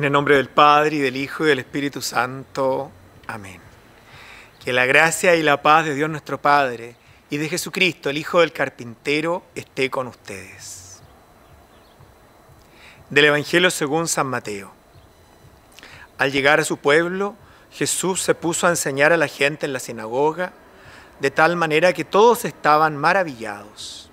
En el nombre del Padre, y del Hijo, y del Espíritu Santo. Amén. Que la gracia y la paz de Dios nuestro Padre y de Jesucristo, el Hijo del Carpintero, esté con ustedes. Del Evangelio según San Mateo. Al llegar a su pueblo, Jesús se puso a enseñar a la gente en la sinagoga, de tal manera que todos estaban maravillados.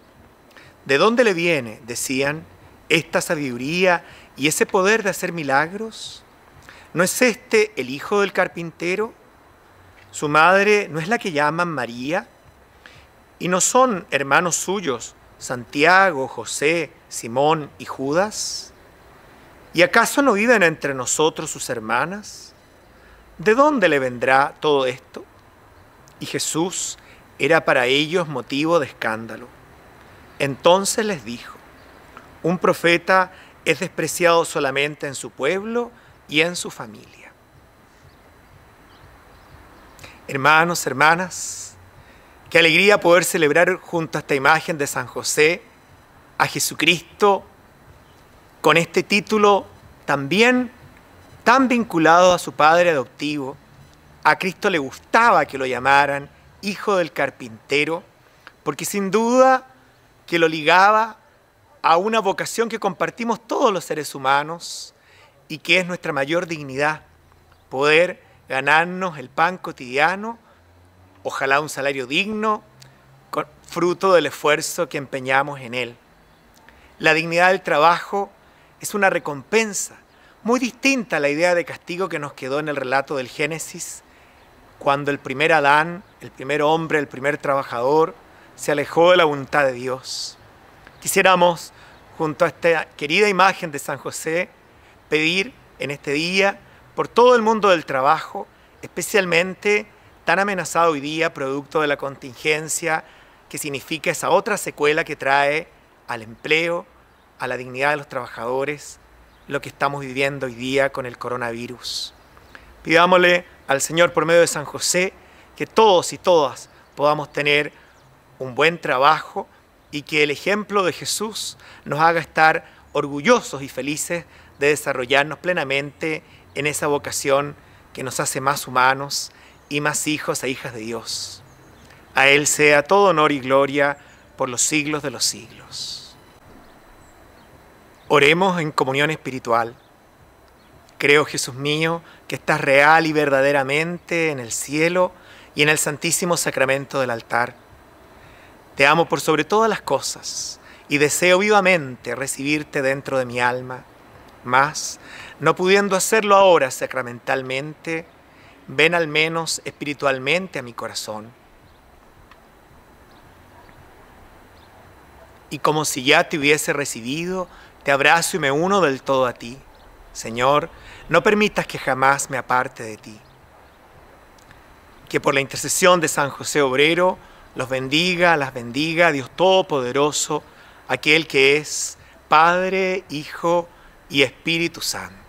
¿De dónde le viene, decían, esta sabiduría y ese poder de hacer milagros, ¿no es este el hijo del carpintero? Su madre no es la que llaman María. ¿Y no son hermanos suyos Santiago, José, Simón y Judas? ¿Y acaso no viven entre nosotros sus hermanas? ¿De dónde le vendrá todo esto? Y Jesús era para ellos motivo de escándalo. Entonces les dijo, un profeta es despreciado solamente en su pueblo y en su familia. Hermanos, hermanas, qué alegría poder celebrar junto a esta imagen de San José, a Jesucristo, con este título también tan vinculado a su padre adoptivo. A Cristo le gustaba que lo llamaran hijo del carpintero, porque sin duda que lo ligaba a una vocación que compartimos todos los seres humanos y que es nuestra mayor dignidad, poder ganarnos el pan cotidiano, ojalá un salario digno, fruto del esfuerzo que empeñamos en él. La dignidad del trabajo es una recompensa, muy distinta a la idea de castigo que nos quedó en el relato del Génesis, cuando el primer Adán, el primer hombre, el primer trabajador, se alejó de la voluntad de Dios. Quisiéramos, junto a esta querida imagen de San José, pedir en este día por todo el mundo del trabajo, especialmente tan amenazado hoy día, producto de la contingencia que significa esa otra secuela que trae al empleo, a la dignidad de los trabajadores, lo que estamos viviendo hoy día con el coronavirus. Pidámosle al Señor por medio de San José que todos y todas podamos tener un buen trabajo y que el ejemplo de Jesús nos haga estar orgullosos y felices de desarrollarnos plenamente en esa vocación que nos hace más humanos y más hijos e hijas de Dios. A Él sea todo honor y gloria por los siglos de los siglos. Oremos en comunión espiritual. Creo, Jesús mío, que estás real y verdaderamente en el cielo y en el santísimo sacramento del altar te amo por sobre todas las cosas y deseo vivamente recibirte dentro de mi alma. Mas, no pudiendo hacerlo ahora sacramentalmente, ven al menos espiritualmente a mi corazón. Y como si ya te hubiese recibido, te abrazo y me uno del todo a ti. Señor, no permitas que jamás me aparte de ti. Que por la intercesión de San José Obrero, los bendiga, las bendiga, Dios Todopoderoso, aquel que es Padre, Hijo y Espíritu Santo.